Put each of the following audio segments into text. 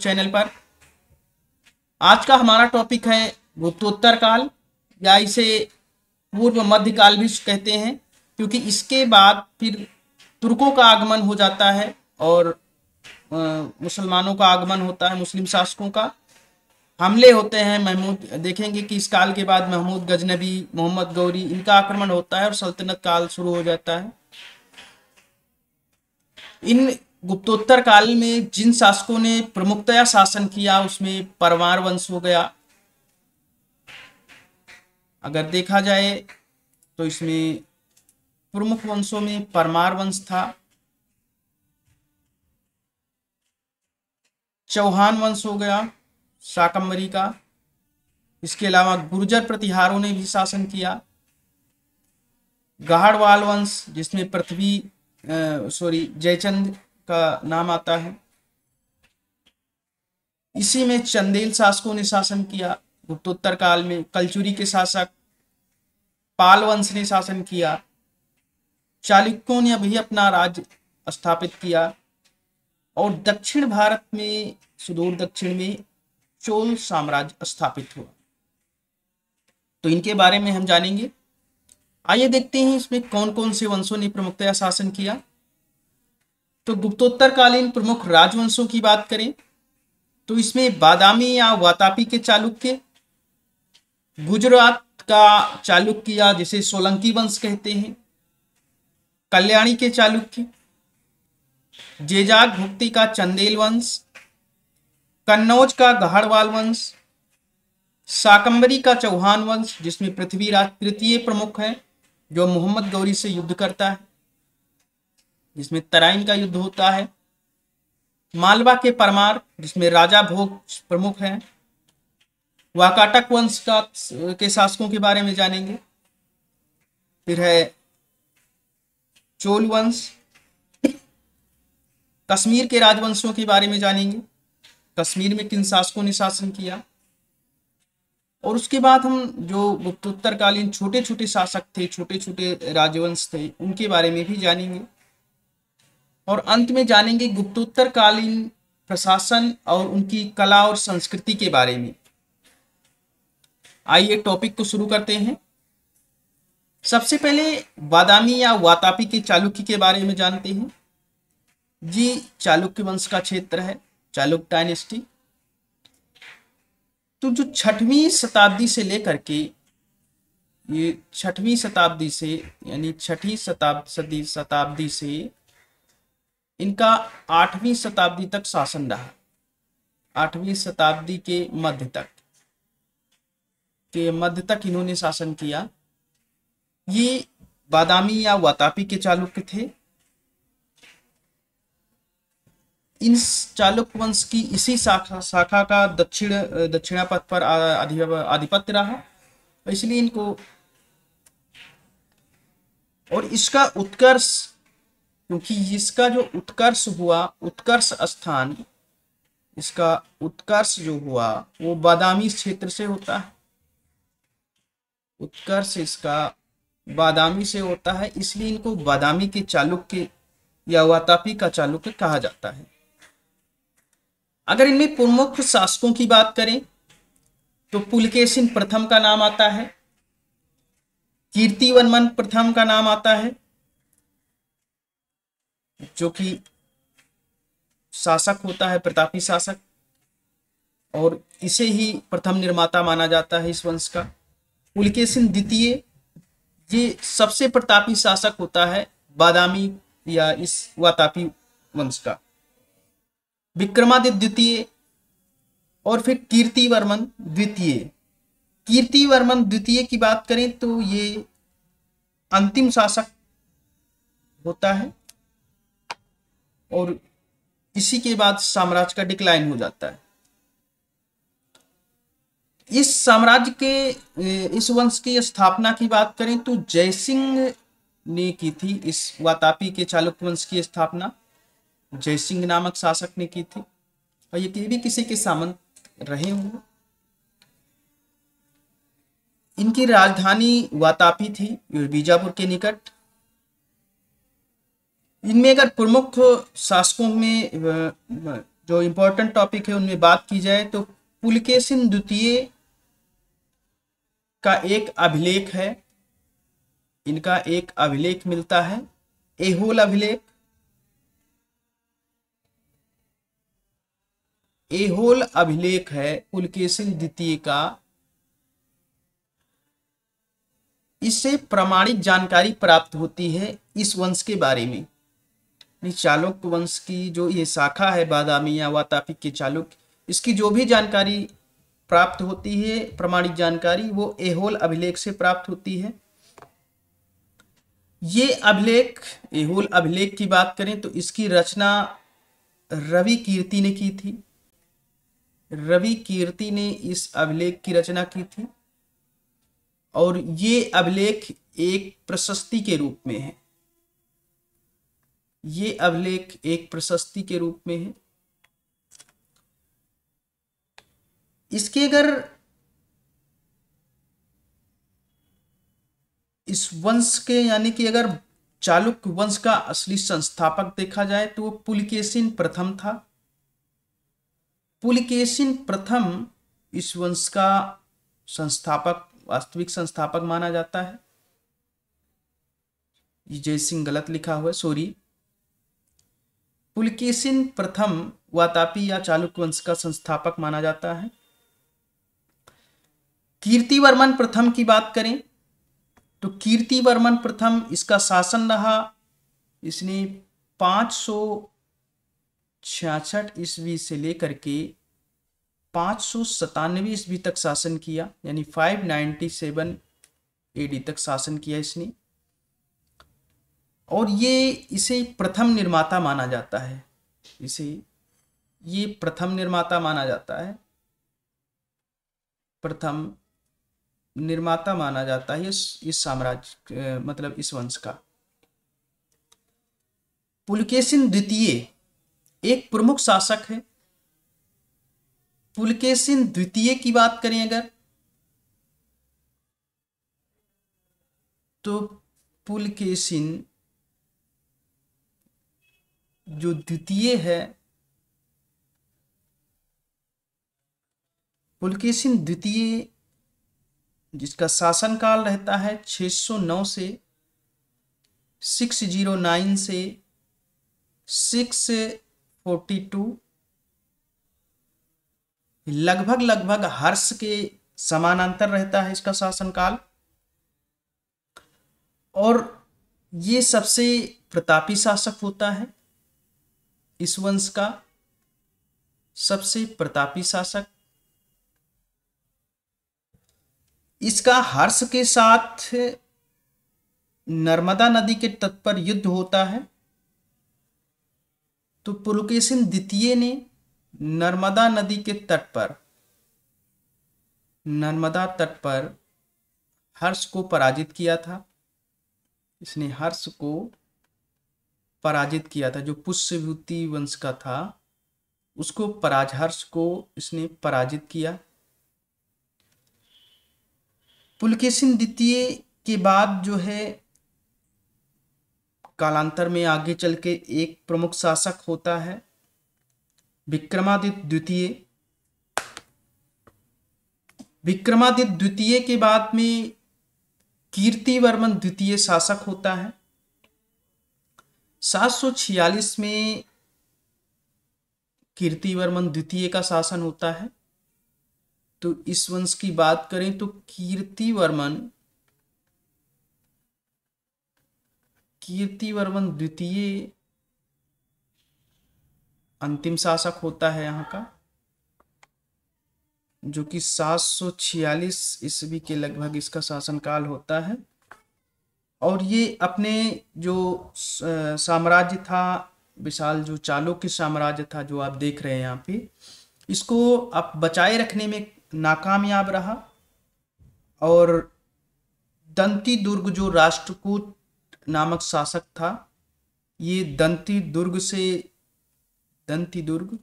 channel पर आज का हमारा टॉपिक है गुप्तोत्तर काल या इसे पूर्व मध्य काल भी कहते हैं क्योंकि इसके बाद फिर तुर्कों का आगमन हो जाता है और मुसलमानों का आगमन होता है मुस्लिम शासकों का हमले होते हैं महमूद देखेंगे कि इस काल के बाद महमूद गजनबी मोहम्मद गौरी इनका आक्रमण होता है और सल्तनत काल शुरू हो जाता है इन गुप्तोत्तर काल में जिन शासकों ने प्रमुखतया शासन किया उसमें परमार वंश हो गया अगर देखा जाए तो इसमें प्रमुख वंशों में परमार वंश था चौहान वंश हो गया शाकंबरी का इसके अलावा गुर्जर प्रतिहारों ने भी शासन किया गाढ़वाल वंश जिसमें पृथ्वी सॉरी जयचंद का नाम आता है इसी में चंदेल शासकों ने शासन किया गुप्तोत्तर काल में कलचुरी के शासक पाल वंश ने शासन किया चालुक्यों ने अभी अपना राज्य स्थापित किया और दक्षिण भारत में सुदूर दक्षिण में चोल साम्राज्य स्थापित हुआ तो इनके बारे में हम जानेंगे आइए देखते हैं इसमें कौन कौन से वंशों ने प्रमुखतया शासन किया तो गुप्तोत्तरकालीन प्रमुख राजवंशों की बात करें तो इसमें बादामी या वातापी के चालुक्य गुजरात का चालुक्य या जिसे सोलंकी वंश कहते हैं कल्याणी के चालुक्य जेजाग भुक्ति का चंदेल वंश कन्नौज का गहड़वाल वंश साकंबरी का चौहान वंश जिसमें पृथ्वीराज तृतीय प्रमुख है जो मोहम्मद गौरी से युद्ध करता है जिसमें तराइन का युद्ध होता है मालवा के परमार जिसमें राजा भोग प्रमुख हैं वाकाटक वंश का के शासकों के बारे में जानेंगे फिर है चोल वंश कश्मीर के राजवंशों के बारे में जानेंगे कश्मीर में किन शासकों ने शासन किया और उसके बाद हम जो गुप्तोत्तरकालीन छोटे छोटे शासक थे छोटे छोटे राजवंश थे उनके बारे में भी जानेंगे और अंत में जानेंगे गुप्तोत्तर कालीन प्रशासन और उनकी कला और संस्कृति के बारे में आइए टॉपिक को शुरू करते हैं सबसे पहले बादामी या वातापी के चालुक्य के बारे में जानते हैं जी चालुक्य वंश का क्षेत्र है चालुक्य डायनेस्टी तो जो छठवीं शताब्दी से लेकर के ये छठवीं शताब्दी से यानी छठी शताब्दी शताब्दी से इनका आठवीं शताब्दी तक शासन रहा आठवीं शताब्दी के मध्य तक के मध्य तक इन्होंने शासन किया ये बादामी या वातापी के चालुक्य थे इन चालुक्य वंश की इसी शाखा शाखा का दक्षिण दक्षिणा पथ पर आधिपत्य रहा इसलिए इनको और इसका उत्कर्ष क्योंकि इसका जो उत्कर्ष हुआ उत्कर्ष स्थान इसका उत्कर्ष जो हुआ वो बादामी क्षेत्र से होता है उत्कर्ष इसका बादामी से होता है इसलिए इनको बादामी के चालुक्य या वातापी का चालुक्य कहा जाता है अगर इनमें प्रमुख शासकों की बात करें तो पुलकेशिन प्रथम का नाम आता है कीर्ति वर्मन प्रथम का नाम आता है जो कि शासक होता है प्रतापी शासक और इसे ही प्रथम निर्माता माना जाता है इस वंश का पुलकेशिन द्वितीय ये सबसे प्रतापी शासक होता है बादामी या इस वातापी वंश का विक्रमादित्य द्वितीय और फिर कीर्ति वर्मन द्वितीय कीर्ति वर्मन द्वितीय की बात करें तो ये अंतिम शासक होता है और इसी के बाद साम्राज्य का डिक्लाइन हो जाता है इस साम्राज्य के इस वंश की स्थापना की बात करें तो जयसिंह ने की थी इस वातापी के चालुक्य वंश की स्थापना जयसिंह नामक शासक ने की थी और ये भी किसी के सामंत रहे होंगे इनकी राजधानी वातापी थी बीजापुर के निकट इनमें अगर प्रमुख शासकों में जो इम्पोर्टेंट टॉपिक है उनमें बात की जाए तो पुलकेशिन द्वितीय का एक अभिलेख है इनका एक अभिलेख मिलता है एहोल अभिलेख एहोल अभिलेख है पुलकेशिन द्वितीय का इससे प्रमाणिक जानकारी प्राप्त होती है इस वंश के बारे में चालुक्य वंश की जो ये शाखा है या वातापिक के चालुक्य इसकी जो भी जानकारी प्राप्त होती है प्रमाणिक जानकारी वो एहोल अभिलेख से प्राप्त होती है ये अभिलेख एहोल अभिलेख की बात करें तो इसकी रचना रवि कीर्ति ने की थी रवि कीर्ति ने इस अभिलेख की रचना की थी और ये अभिलेख एक प्रशस्ति के रूप में है ये अभिलेख एक प्रशस्ति के रूप में है इसके अगर इस वंश के यानी कि अगर चालुक्य वंश का असली संस्थापक देखा जाए तो वो पुलकेशिन प्रथम था पुलकेशिन प्रथम इस वंश का संस्थापक वास्तविक संस्थापक माना जाता है जय सिंह गलत लिखा हुआ है सॉरी पुलकेसिन प्रथम वातापी या चालुक्य वंश का संस्थापक माना जाता है कीर्ति वर्मन प्रथम की बात करें तो कीर्ति वर्मन प्रथम इसका शासन रहा इसने पाँच सौ छियासठ ईस्वी से लेकर के पाँच सौ सतानवे ईस्वी तक शासन किया यानी 597 एडी तक शासन किया इसने और ये इसे प्रथम निर्माता माना जाता है इसे ये प्रथम निर्माता माना जाता है प्रथम निर्माता माना जाता है इस इस साम्राज्य मतलब इस वंश का पुलकेशिन द्वितीय एक प्रमुख शासक है पुलकेसिन द्वितीय की बात करें अगर तो पुलकेसिन जो द्वितीय है पुलकेशिन द्वितीय जिसका शासनकाल रहता है 609 से 609 से 642 लगभग लगभग हर्ष के समानांतर रहता है इसका शासनकाल और ये सबसे प्रतापी शासक होता है इस वंश का सबसे प्रतापी शासक इसका हर्ष के साथ नर्मदा नदी के तट पर युद्ध होता है तो पुलकेशिन द्वितीय ने नर्मदा नदी के तट पर नर्मदा तट पर हर्ष को पराजित किया था इसने हर्ष को पराजित किया था जो पुष्यभूति वंश का था उसको पराजहर्ष को इसने पराजित किया पुलकेशिन द्वितीय के बाद जो है कालांतर में आगे चल के एक प्रमुख शासक होता है विक्रमादित्य द्वितीय विक्रमादित्य द्वितीय के बाद में कीर्तिवर्मन द्वितीय शासक होता है 746 में कीर्तिवर्मन द्वितीय का शासन होता है तो इस वंश की बात करें तो कीर्तिवर्मन कीर्तिवर्मन द्वितीय अंतिम शासक होता है यहाँ का जो कि 746 ईस्वी के लगभग इसका शासनकाल होता है और ये अपने जो साम्राज्य था विशाल जो चालुक्य साम्राज्य था जो आप देख रहे हैं यहाँ पे इसको आप बचाए रखने में नाकामयाब रहा और दंती दुर्ग जो राष्ट्रकूट नामक शासक था ये दंती दुर्ग से दंती दुर्ग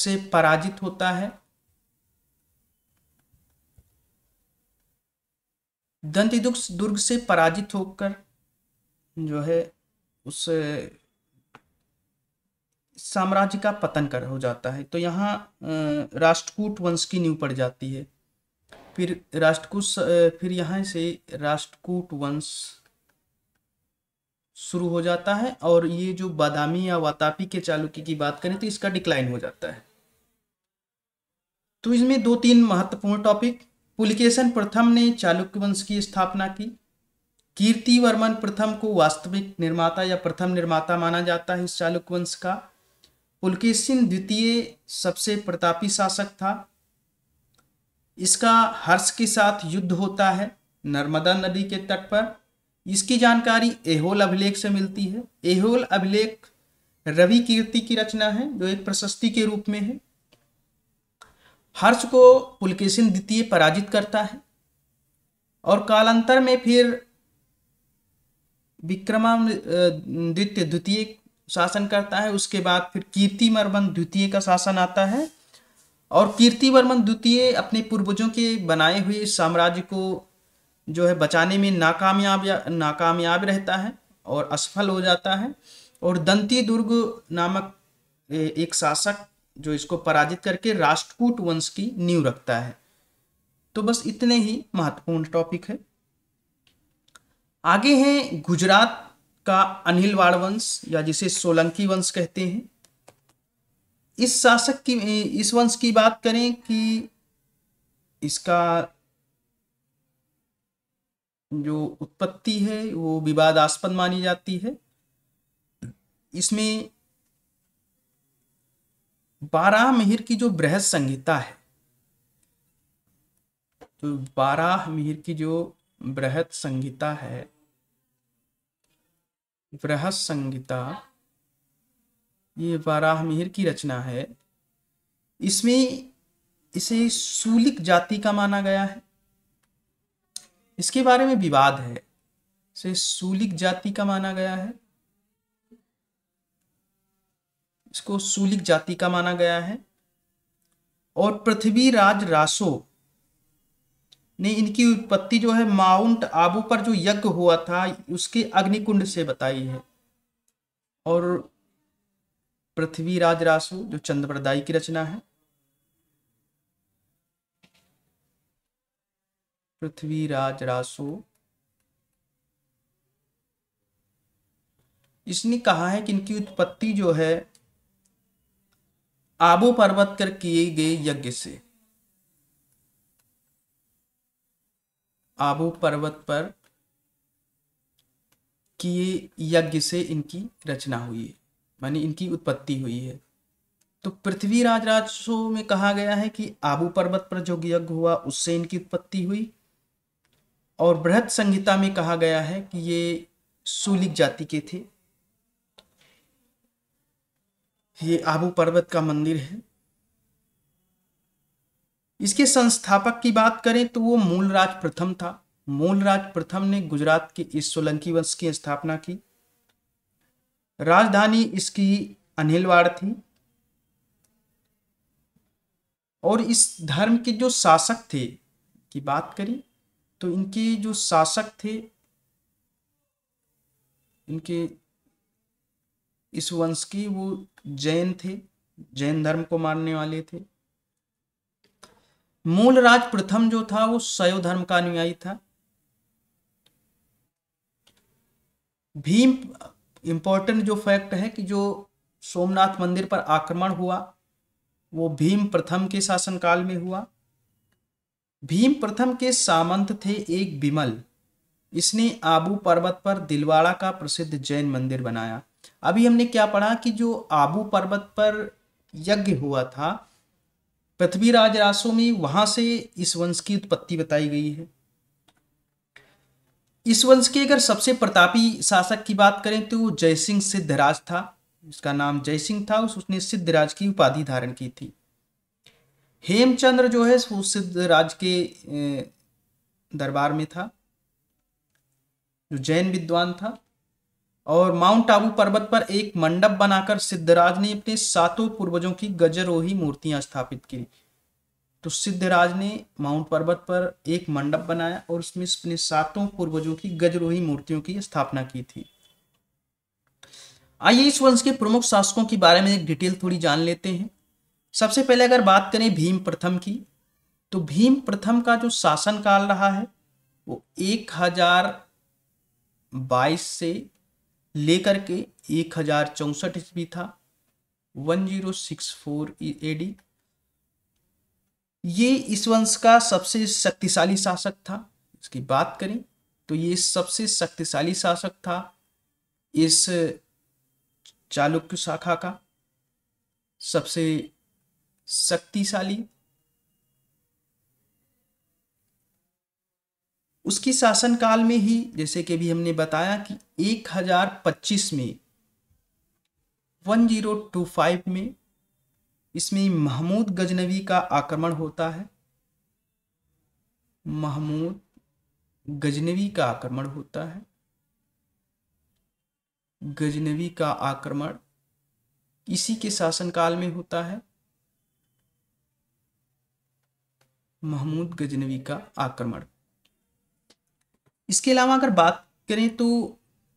से पराजित होता है दंतिदुर्ग दुर्ग से पराजित होकर जो है उस साम्राज्य का पतन कर हो जाता है तो यहाँ राष्ट्रकूट वंश की नींव पड़ जाती है फिर राष्ट्रकूट फिर यहाँ से राष्ट्रकूट वंश शुरू हो जाता है और ये जो बादामी या वातापी के चालुक्य की बात करें तो इसका डिक्लाइन हो जाता है तो इसमें दो तीन महत्वपूर्ण टॉपिक पुलकेशन प्रथम ने चालुक्य वंश की स्थापना की कीर्ति वर्मन प्रथम को वास्तविक निर्माता या प्रथम निर्माता माना जाता है इस चालुक्य वंश का पुलकेशन द्वितीय सबसे प्रतापी शासक था इसका हर्ष के साथ युद्ध होता है नर्मदा नदी के तट पर इसकी जानकारी एहोल अभिलेख से मिलती है एहोल अभिलेख रवि कीर्ति की रचना है जो एक प्रशस्ति के रूप में है हर्ष को पुलकेशन द्वितीय पराजित करता है और कालांतर में फिर विक्रमा द्वितीय द्वितीय शासन करता है उसके बाद फिर कीर्तिवर्मन द्वितीय का शासन आता है और कीर्ति वर्मन द्वितीय अपने पूर्वजों के बनाए हुए साम्राज्य को जो है बचाने में नाकामयाब नाकामयाब रहता है और असफल हो जाता है और दंती दुर्ग नामक एक शासक जो इसको पराजित करके राष्ट्रकूट वंश की नींव रखता है तो बस इतने ही महत्वपूर्ण टॉपिक है आगे हैं गुजरात का अनिलवाड़ वंश या जिसे सोलंकी वंश कहते हैं इस शासक की इस वंश की बात करें कि इसका जो उत्पत्ति है वो विवादास्पद मानी जाती है इसमें बारह मिहिर की जो बृहद संहिता है तो बारह मिहिर की जो बृहद संहिता है बृहद संहिता ये बारह मिहिर की रचना है इसमें इसे सूलिक जाति का माना गया है इसके बारे में विवाद है इसे सूलिक जाति का माना गया है इसको सूलिक जाति का माना गया है और पृथ्वीराज रासो ने इनकी उत्पत्ति जो है माउंट आबू पर जो यज्ञ हुआ था उसके अग्निकुंड से बताई है और पृथ्वीराज रासो जो चंद्रप्रदाई की रचना है पृथ्वीराज रासो इसने कहा है कि इनकी उत्पत्ति जो है आबू पर्वत कर किए गए यज्ञ से आबू पर्वत पर किए यज्ञ से इनकी रचना हुई है मानी इनकी उत्पत्ति हुई है तो पृथ्वी राजो में कहा गया है कि आबू पर्वत पर जो यज्ञ हुआ उससे इनकी उत्पत्ति हुई और बृहत संहिता में कहा गया है कि ये सुलिक जाति के थे ये आबू पर्वत का मंदिर है इसके संस्थापक की बात करें तो वो मूलराज प्रथम था मूलराज प्रथम ने गुजरात के इस सोलंकी वंश की स्थापना की राजधानी इसकी अनिलवाड़ थी और इस धर्म के जो शासक थे की बात करें तो इनके जो शासक थे इनके इस वंश की वो जैन थे जैन धर्म को मानने वाले थे मूल राज प्रथम जो था वो सयो धर्म का अनुयायी था भीम इंपॉर्टेंट जो फैक्ट है कि जो सोमनाथ मंदिर पर आक्रमण हुआ वो भीम प्रथम के शासनकाल में हुआ भीम प्रथम के सामंत थे एक बिमल इसने आबू पर्वत पर दिलवाड़ा का प्रसिद्ध जैन मंदिर बनाया अभी हमने क्या पढ़ा कि जो आबू पर्वत पर यज्ञ हुआ था पृथ्वीराज रासो में वहां से इस वंश की उत्पत्ति बताई गई है इस वंश के अगर सबसे प्रतापी शासक की बात करें तो जयसिंह सिद्धराज था इसका नाम जयसिंह था उसने सिद्धराज की उपाधि धारण की थी हेमचंद्र जो है वो सिद्धराज के दरबार में था जो जैन विद्वान था और माउंट आबू पर्वत पर एक मंडप बनाकर सिद्धराज ने अपने सातों पूर्वजों की गजरोही मूर्तियां स्थापित की तो सिद्धराज ने माउंट पर्वत पर एक मंडप बनाया और उसमें अपने सातों पूर्वजों की गजरोही मूर्तियों की स्थापना की थी आइए इस वंश के प्रमुख शासकों के बारे में एक डिटेल थोड़ी जान लेते हैं सबसे पहले अगर बात करें भीम प्रथम की तो भीम प्रथम का जो शासन काल रहा है वो एक हजार बाईस से लेकर के एक हजार चौंसठ ईस्वी था one zero six four AD ये इस वंश का सबसे शक्तिशाली शासक था इसकी बात करें तो ये सबसे शक्तिशाली शासक था इस चालुक्य शाखा का सबसे शक्तिशाली उसकी शासनकाल में ही जैसे कि भी हमने बताया कि 1025 में 1025 में इसमें महमूद गजनवी का आक्रमण होता है महमूद गजनवी का आक्रमण होता है गजनवी का आक्रमण इसी के शासनकाल में होता है महमूद गजनवी का आक्रमण इसके अलावा अगर बात करें तो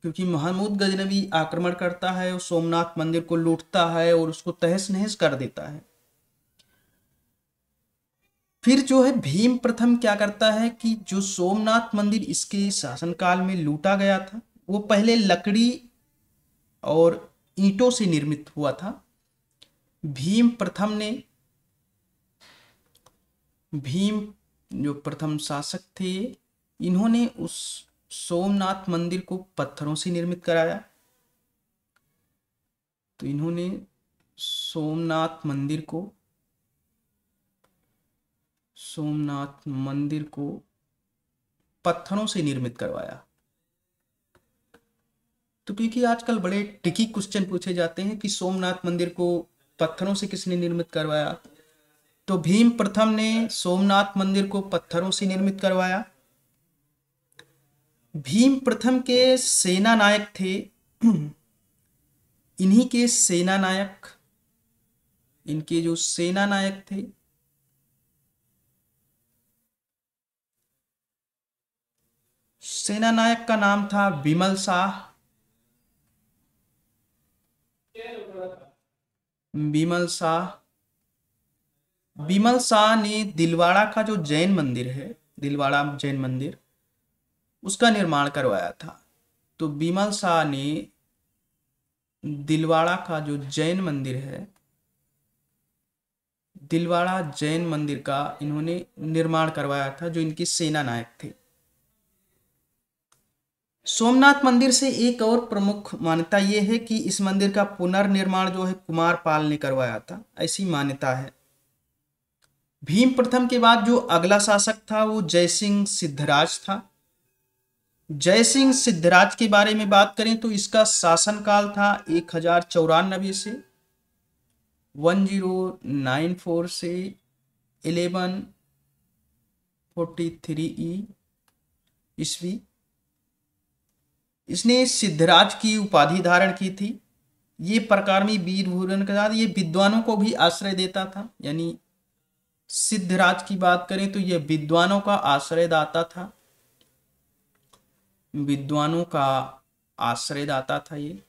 क्योंकि महमूद गजनवी आक्रमण करता है और सोमनाथ मंदिर को लूटता है और उसको तहस नहस कर देता है फिर जो है भीम प्रथम क्या करता है कि जो सोमनाथ मंदिर इसके शासनकाल में लूटा गया था वो पहले लकड़ी और ईंटों से निर्मित हुआ था भीम प्रथम ने भीम जो प्रथम शासक थे इन्होंने उस सोमनाथ मंदिर को पत्थरों से निर्मित कराया तो इन्होंने सोमनाथ मंदिर को सोमनाथ मंदिर को पत्थरों से निर्मित करवाया तो क्योंकि आजकल बड़े टिकी क्वेश्चन पूछे जाते हैं कि सोमनाथ मंदिर को पत्थरों से किसने निर्मित करवाया तो भीम प्रथम ने सोमनाथ मंदिर को पत्थरों से निर्मित करवाया भीम प्रथम के सेना नायक थे इन्हीं के सेना नायक इनके जो सेना नायक थे सेना नायक का नाम था विमल शाह विमल शाह विमल शाह ने दिलवाड़ा का जो जैन मंदिर है दिलवाड़ा जैन मंदिर उसका निर्माण करवाया था तो बीमल शाह ने दिलवाड़ा का जो जैन मंदिर है दिलवाड़ा जैन मंदिर का इन्होंने निर्माण करवाया था जो इनकी सेना नायक थे सोमनाथ मंदिर से एक और प्रमुख मान्यता ये है कि इस मंदिर का पुनर्निर्माण जो है कुमार पाल ने करवाया था ऐसी मान्यता है भीम प्रथम के बाद जो अगला शासक था वो जयसिंह सिद्धराज था जय सिंह सिद्धराज के बारे में बात करें तो इसका शासनकाल था एक हजार चौरानबे से वन जीरो नाइन फोर से एलेवन फोर्टी थ्री ई ईस्वी इसने सिद्धराज की उपाधि धारण की थी ये प्रकारमी वीर भूरण के साथ ये विद्वानों को भी आश्रय देता था यानी सिद्धराज की बात करें तो यह विद्वानों का आश्रयदाता था विद्वानों का आश्रयदाता था ये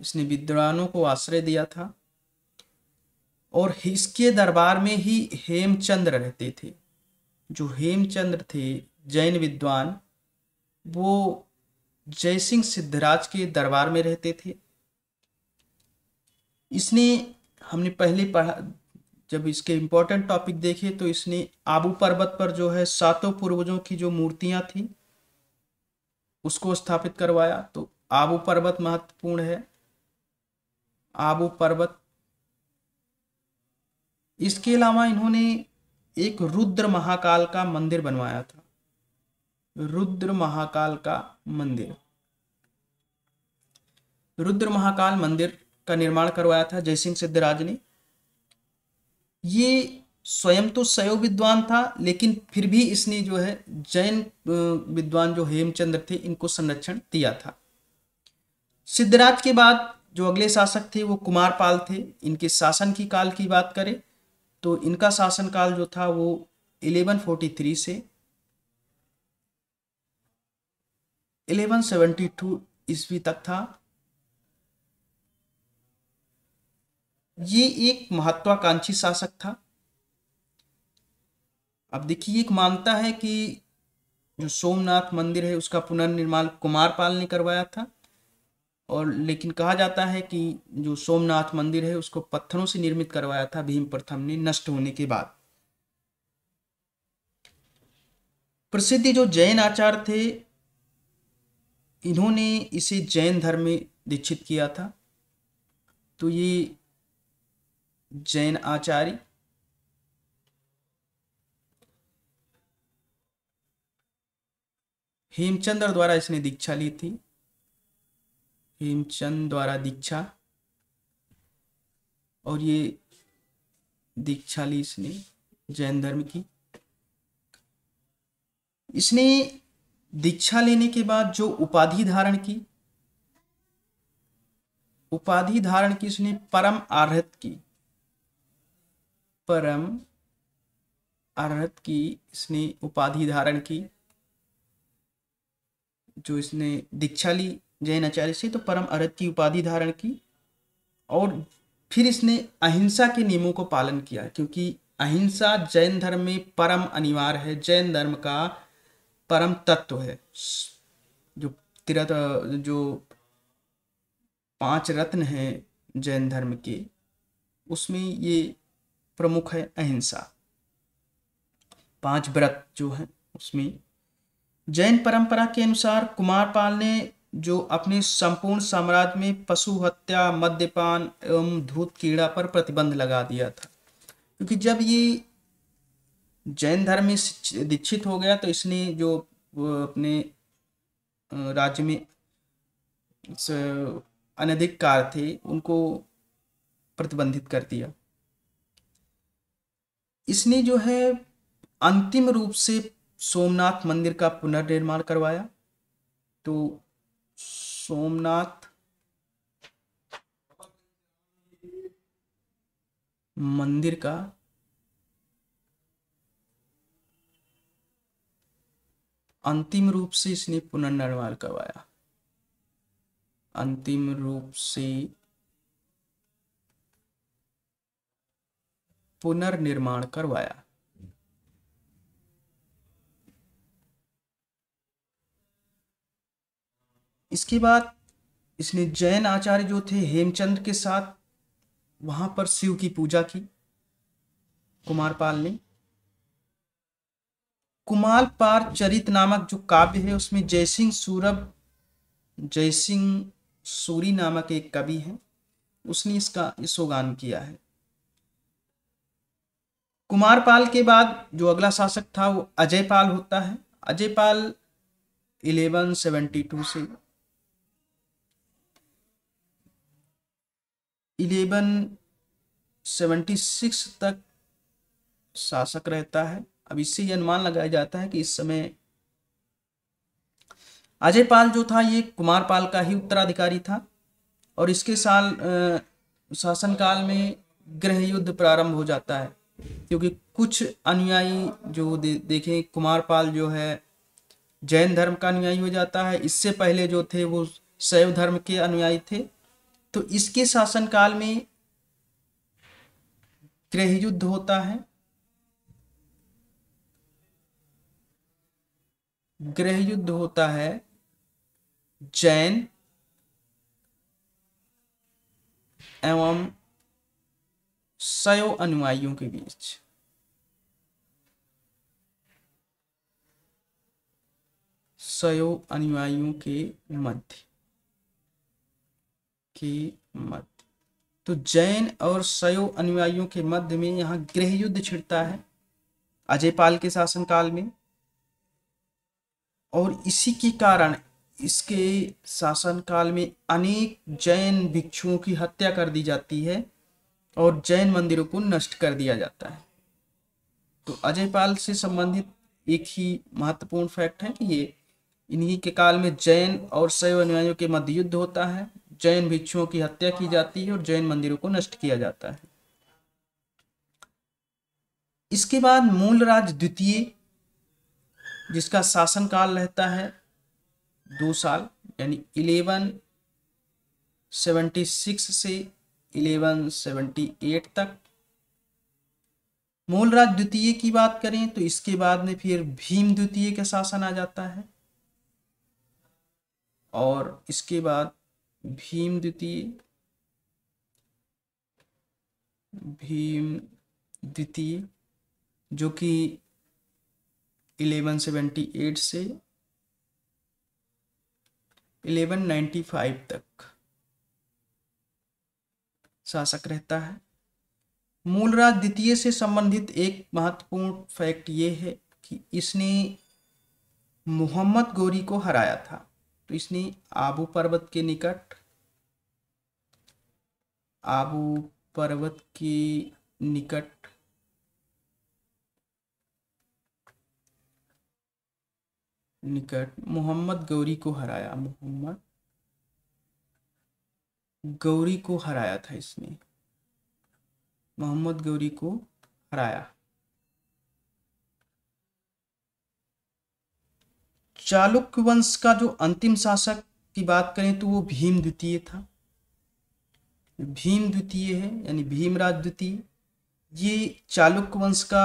इसने विद्वानों को आश्रय दिया था और इसके दरबार में ही हेमचंद्र रहते थे जो हेमचंद्र थे जैन विद्वान वो जयसिंह सिद्धराज के दरबार में रहते थे इसने हमने पहले पढ़ा जब इसके इम्पोर्टेंट टॉपिक देखे तो इसने आबू पर्वत पर जो है सातों पूर्वजों की जो मूर्तियां थी उसको स्थापित करवाया तो आबू पर्वत महत्वपूर्ण है आबू पर्वत इसके अलावा इन्होंने एक रुद्र महाकाल का मंदिर बनवाया था रुद्र महाकाल का मंदिर रुद्र महाकाल मंदिर का निर्माण करवाया था जयसिंह सिद्धराज ने ये स्वयं तो सयोग विद्वान था लेकिन फिर भी इसने जो है जैन विद्वान जो हेमचंद्र थे इनको संरक्षण दिया था सिद्धराज के बाद जो अगले शासक थे वो कुमारपाल थे इनके शासन की काल की बात करें तो इनका शासन काल जो था वो 1143 से 1172 ईस्वी तक था ये एक महत्वाकांक्षी शासक था अब देखिए एक मानता है कि जो सोमनाथ मंदिर है उसका पुनर्निर्माण कुमार पाल ने करवाया था और लेकिन कहा जाता है कि जो सोमनाथ मंदिर है उसको पत्थरों से निर्मित करवाया था भीम प्रथम ने नष्ट होने के बाद प्रसिद्ध जो जैन आचार्य थे इन्होंने इसे जैन धर्म में दीक्षित किया था तो ये जैन आचार्य हेमचंद्र द्वारा इसने दीक्षा ली थी हेमचंद द्वारा दीक्षा और ये दीक्षा ली इसने जैन धर्म की इसने दीक्षा लेने के बाद जो उपाधि धारण की उपाधि धारण की इसने परम आर्हत की परम अर्हत की इसने उपाधि धारण की जो इसने दीक्षा ली जैन आचार्य से तो परम अर्थ की उपाधि धारण की और फिर इसने अहिंसा के नियमों को पालन किया क्योंकि अहिंसा जैन धर्म में परम अनिवार्य है जैन धर्म का परम तत्व है जो तीर्थ जो पांच रत्न हैं जैन धर्म के उसमें ये प्रमुख है अहिंसा पांच व्रत जो है उसमें जैन परंपरा के अनुसार कुमारपाल ने जो अपने संपूर्ण साम्राज्य में पशु हत्या मद्यपान एवं धूत कीड़ा पर प्रतिबंध लगा दिया था क्योंकि जब ये जैन धर्म में दीक्षित हो गया तो इसने जो अपने राज्य में अनधिक कार थे उनको प्रतिबंधित कर दिया इसने जो है अंतिम रूप से सोमनाथ मंदिर का पुनर्निर्माण करवाया तो सोमनाथ मंदिर का अंतिम रूप से इसने पुनर्निर्माण करवाया अंतिम रूप से पुनर्निर्माण करवाया इसके बाद इसने जैन आचार्य जो थे हेमचंद के साथ वहां पर शिव की पूजा की कुमारपाल ने कुमार पार चरित नामक जो काव्य है उसमें जयसिंह सूरभ जयसिंह सूरी नामक एक कवि है उसने इसका इसोगान किया है कुमारपाल के बाद जो अगला शासक था वो अजय पाल होता है अजय पाल 1172 से 1176 तक शासक रहता है अब इससे ये अनुमान लगाया जाता है कि इस समय अजय पाल जो था ये कुमार पाल का ही उत्तराधिकारी था और इसके साल शासनकाल में गृह युद्ध प्रारंभ हो जाता है क्योंकि कुछ अनुयायी जो दे, देखें कुमारपाल जो है जैन धर्म का अनुयायी हो जाता है इससे पहले जो थे वो शैव धर्म के अनुयायी थे तो इसके शासनकाल में गृह युद्ध होता है गृह युद्ध होता है जैन एवं सयो अनुयायियों के बीच सयो अनुयायियों के मध्य के मध्य तो जैन और सयो अनुयायियों के मध्य में यहां गृह युद्ध छिड़ता है अजयपाल के शासनकाल में और इसी के कारण इसके शासनकाल में अनेक जैन भिक्षुओं की हत्या कर दी जाती है और जैन मंदिरों को नष्ट कर दिया जाता है तो अजयपाल से संबंधित एक ही महत्वपूर्ण फैक्ट है कि ये इन्हीं के काल में जैन और शैव अनुयायियों के मध्य युद्ध होता है जैन भिक्षुओं की हत्या की जाती है और जैन मंदिरों को नष्ट किया जाता है इसके बाद मूल राज द्वितीय जिसका शासन काल रहता है दो साल यानी इलेवन सेवेंटी सिक्स से 1178 तक मूल राज द्वितीय की बात करें तो इसके बाद में फिर भीम द्वितीय का शासन आ जाता है और इसके बाद भीम द्वितीय भीम द्वितीय जो कि 1178 से 1195 तक शासक रहता है मूलराज द्वितीय से संबंधित एक महत्वपूर्ण फैक्ट ये है कि इसने मोहम्मद गौरी को हराया था तो इसने आबू पर्वत के निकट आबू पर्वत के निकट निकट मोहम्मद गौरी को हराया मोहम्मद गौरी को हराया था इसने मोहम्मद गौरी को हराया चालुक्य वंश का जो अंतिम शासक की बात करें तो वो भीम द्वितीय था भीम द्वितीय है यानी भीमराज द्वितीय ये चालुक्य वंश का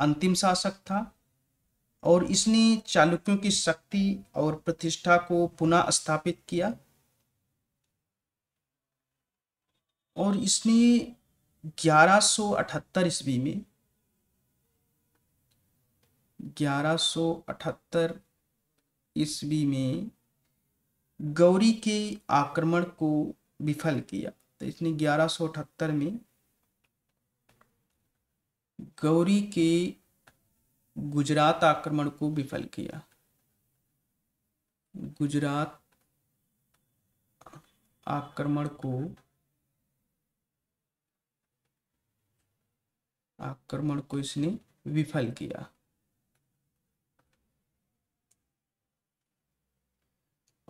अंतिम शासक था और इसने चालुक्यों की शक्ति और प्रतिष्ठा को पुनः स्थापित किया और इसने 1178 ईस्वी में 1178 ईस्वी में गौरी के आक्रमण को विफल किया तो इसने 1178 में गौरी के गुजरात आक्रमण को विफल किया गुजरात आक्रमण को आक्रमण को इसने विफल किया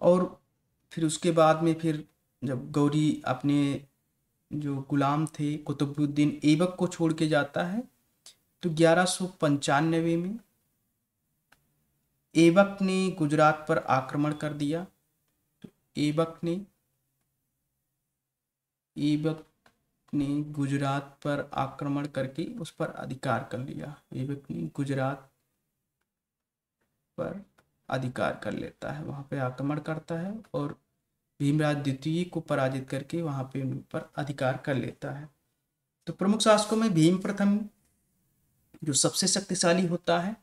और फिर उसके बाद में फिर जब गौरी अपने जो गुलाम थे कुतुबुद्दीन ऐबक को छोड़ के जाता है तो ग्यारह सौ पंचानवे में ऐबक ने गुजरात पर आक्रमण कर दिया तो ऐबक ने ऐबक ने गुजरात पर आक्रमण करके उस पर अधिकार कर लिया विवेक ने गुजरात पर अधिकार कर लेता है वहाँ पे आक्रमण करता है और भीमराज द्वितीय को पराजित करके वहाँ पे उन पर अधिकार कर लेता है तो प्रमुख शासकों में भीम प्रथम जो सबसे शक्तिशाली होता है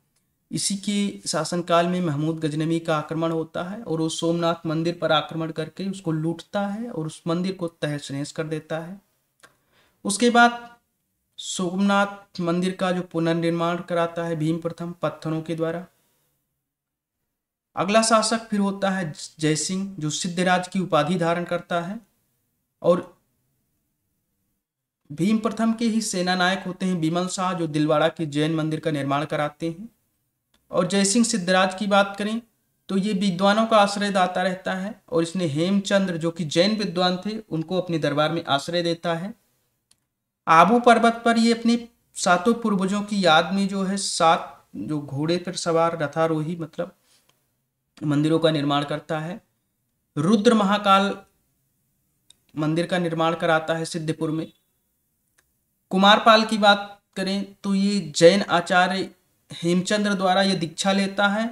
इसी के शासनकाल में महमूद गजनवी का आक्रमण होता है और वो सोमनाथ मंदिर पर आक्रमण करके उसको लूटता है और उस मंदिर को तहस नहस कर देता है उसके बाद सोमनाथ मंदिर का जो पुनर्निर्माण कराता है भीम प्रथम पत्थरों के द्वारा अगला शासक फिर होता है जय सिंह जो सिद्धराज की उपाधि धारण करता है और भीम प्रथम के ही सेना नायक होते हैं बिमल शाह जो दिलवाड़ा के जैन मंदिर का निर्माण कराते हैं और जय सिंह सिद्धराज की बात करें तो ये विद्वानों का आश्रय दाता रहता है और इसने हेमचंद्र जो कि जैन विद्वान थे उनको अपने दरबार में आश्रय देता है आबू पर्वत पर ये अपने सातों पूर्वजों की याद में जो है सात जो घोड़े पर सवार रथारोही मतलब मंदिरों का निर्माण करता है रुद्र महाकाल मंदिर का निर्माण कराता है सिद्धपुर में कुमारपाल की बात करें तो ये जैन आचार्य हेमचंद्र द्वारा ये दीक्षा लेता है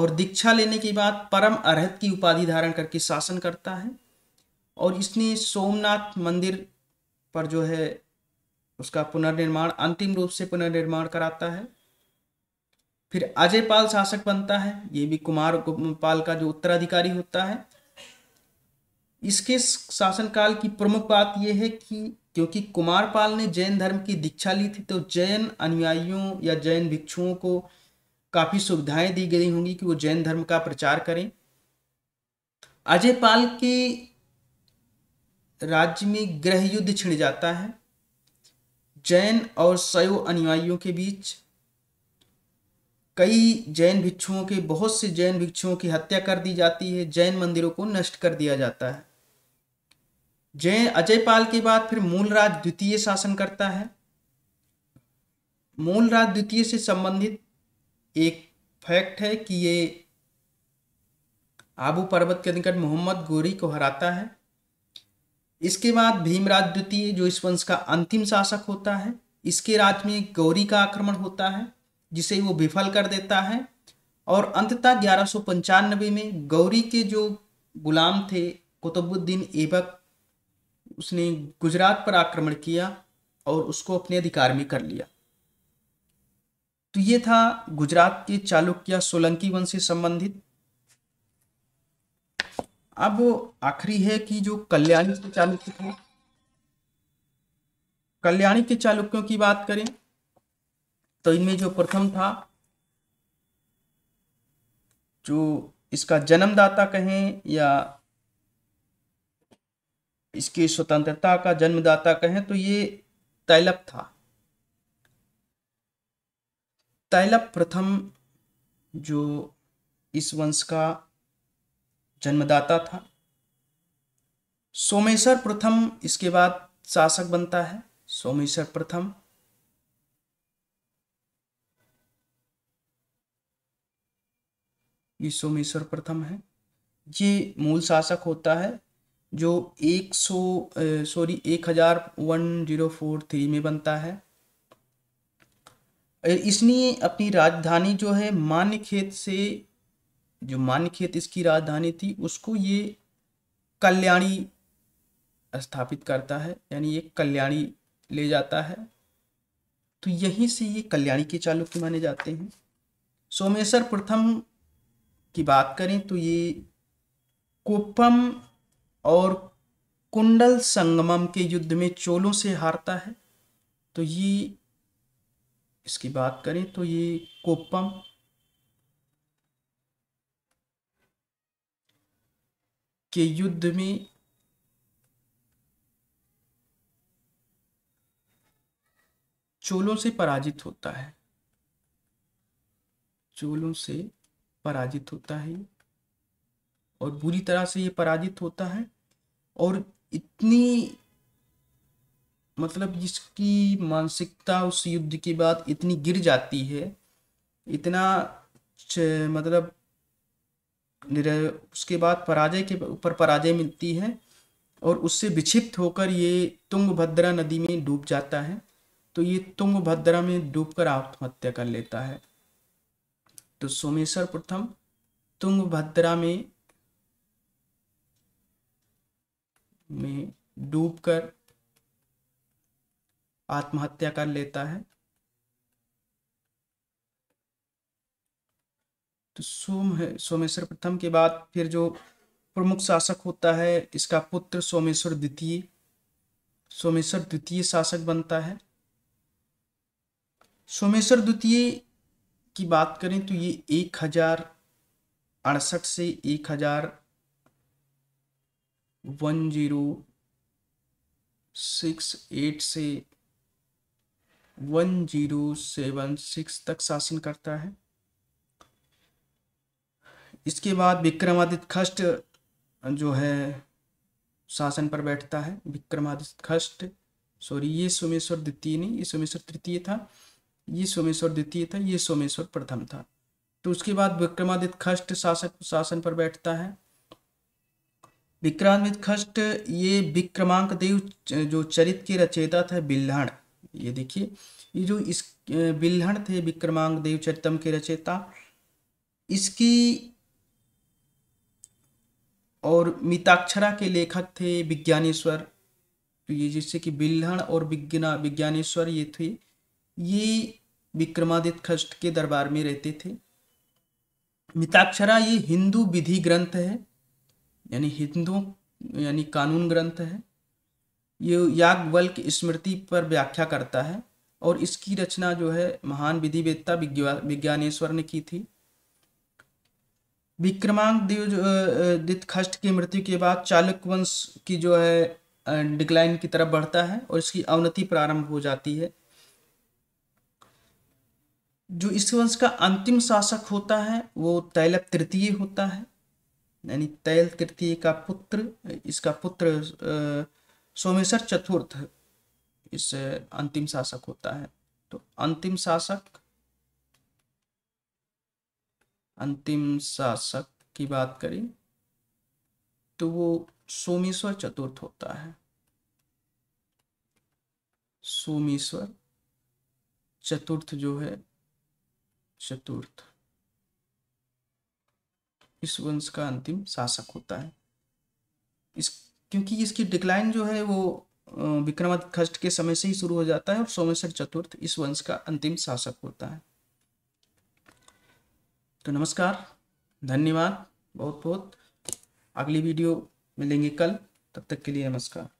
और दीक्षा लेने के बाद परम अर्हत की उपाधि धारण करके शासन करता है और इसने सोमनाथ मंदिर पर जो है उसका पुनर्निर्माण अंतिम रूप से पुनर्निर्माण कराता है फिर अजय पाल शासक बनता है ये भी कुमार पाल का जो उत्तराधिकारी होता है इसके शासनकाल की प्रमुख बात यह है कि क्योंकि कुमार पाल ने जैन धर्म की दीक्षा ली थी तो जैन अनुयायियों या जैन भिक्षुओं को काफ़ी सुविधाएं दी गई होंगी कि वो जैन धर्म का प्रचार करें अजय पाल के राज्य में गृह युद्ध छिड़ जाता है जैन और शैव अनुयायियों के बीच कई जैन भिक्षुओं के बहुत से जैन भिक्षुओं की हत्या कर दी जाती है जैन मंदिरों को नष्ट कर दिया जाता है जैन अजयपाल के बाद फिर मूलराज द्वितीय शासन करता है मूलराज द्वितीय से संबंधित एक फैक्ट है कि ये आबू पर्वत के निकट मोहम्मद गोरी को हराता है इसके बाद भीमराज द्वितीय जो इस वंश का अंतिम शासक होता है इसके राज्य में गौरी का आक्रमण होता है जिसे वो विफल कर देता है और अंततः ग्यारह में गौरी के जो गुलाम थे कुतुबुद्दीन ऐबक उसने गुजरात पर आक्रमण किया और उसको अपने अधिकार में कर लिया तो ये था गुजरात के चालुक्य सोलंकी वंश से संबंधित अब आखिरी है कि जो कल्याणी के चालुक्य थे कल्याणी के चालुक्यों की बात करें तो इनमें जो प्रथम था जो इसका जन्मदाता कहें या इसकी स्वतंत्रता का जन्मदाता कहें तो ये तैलप था तैलप प्रथम जो इस वंश का जन्मदाता था सोमेश्वर प्रथम इसके बाद शासक बनता है सोमेश्वर प्रथम ये सोमेश्वर प्रथम है ये मूल शासक होता है जो एक सौ सॉरी एक हजार वन जीरो फोर थ्री में बनता है इसने अपनी राजधानी जो है मान्य खेत से जो मानखेत इसकी राजधानी थी उसको ये कल्याणी स्थापित करता है यानी ये कल्याणी ले जाता है तो यहीं से ये कल्याणी के चालुक्य माने जाते हैं सोमेश्वर प्रथम की बात करें तो ये कोपम और कुंडल संगमम के युद्ध में चोलों से हारता है तो ये इसकी बात करें तो ये कोपम के युद्ध में चोलों से पराजित होता है चोलों से पराजित होता है और बुरी तरह से ये पराजित होता है और इतनी मतलब जिसकी मानसिकता उस युद्ध के बाद इतनी गिर जाती है इतना मतलब उसके बाद पराजय के ऊपर पराजय मिलती है और उससे विक्षिप्त होकर ये तुंगभद्रा नदी में डूब जाता है तो ये तुंगभद्रा में डूबकर आत्महत्या कर लेता है तो सोमेश्वर प्रथम तुंगभद्रा में में डूबकर आत्महत्या कर लेता है तो सोम है सोमेश्वर प्रथम के बाद फिर जो प्रमुख शासक होता है इसका पुत्र सोमेश्वर द्वितीय सोमेश्वर द्वितीय शासक बनता है सोमेश्वर द्वितीय की बात करें तो ये एक हजार अड़सठ से एक हजार वन जीरो सिक्स एट से वन जीरो सेवन सिक्स तक शासन करता है इसके बाद विक्रमादित्य खष्ट जो है शासन पर बैठता है विक्रमादित्य खष्ट सॉरी ये सोमेश्वर द्वितीय नहीं ये सोमेश्वर तृतीय था ये सोमेश्वर द्वितीय था ये सोमेश्वर प्रथम था तो उसके बाद विक्रमादित्य खष्ट शासक शासन पर बैठता है विक्रमादित्य खष्ट ये विक्रमांक देव जो चरित के रचयिता था बिल्हण ये देखिए ये जो इस बिल्हण थे विक्रमांक देव चरितम के रचयिता इसकी और मिताक्षरा के लेखक थे विज्ञानेश्वर तो ये जिससे कि बिल्हण और विज्ञा विज्ञानेश्वर ये थे ये विक्रमादित्य खष्ट के दरबार में रहते थे मिताक्षरा ये हिंदू विधि ग्रंथ है यानी हिंदू यानी कानून ग्रंथ है ये याज्ञवल्क स्मृति पर व्याख्या करता है और इसकी रचना जो है महान विधिवेत्ता विज्ञानेश्वर ने की थी विक्रमांक खष्ट की मृत्यु के बाद चालुक वंश की जो है डिक्लाइन की तरफ बढ़ता है और इसकी अवनति प्रारंभ हो जाती है जो इस वंश का अंतिम शासक होता है वो तैलप तृतीय होता है यानी तैल तृतीय का पुत्र इसका पुत्र सोमेश्वर चतुर्थ इस अंतिम शासक होता है तो अंतिम शासक अंतिम शासक की बात करें तो वो सोमेश्वर चतुर्थ होता है सोमेश्वर चतुर्थ जो है चतुर्थ इस वंश का अंतिम शासक होता है इस क्योंकि इसकी डिक्लाइन जो है वो विक्रमादित्य के समय से ही शुरू हो जाता है और सोमेश्वर चतुर्थ इस वंश का अंतिम शासक होता है तो नमस्कार धन्यवाद बहुत बहुत अगली वीडियो मिलेंगे कल तब तक के लिए नमस्कार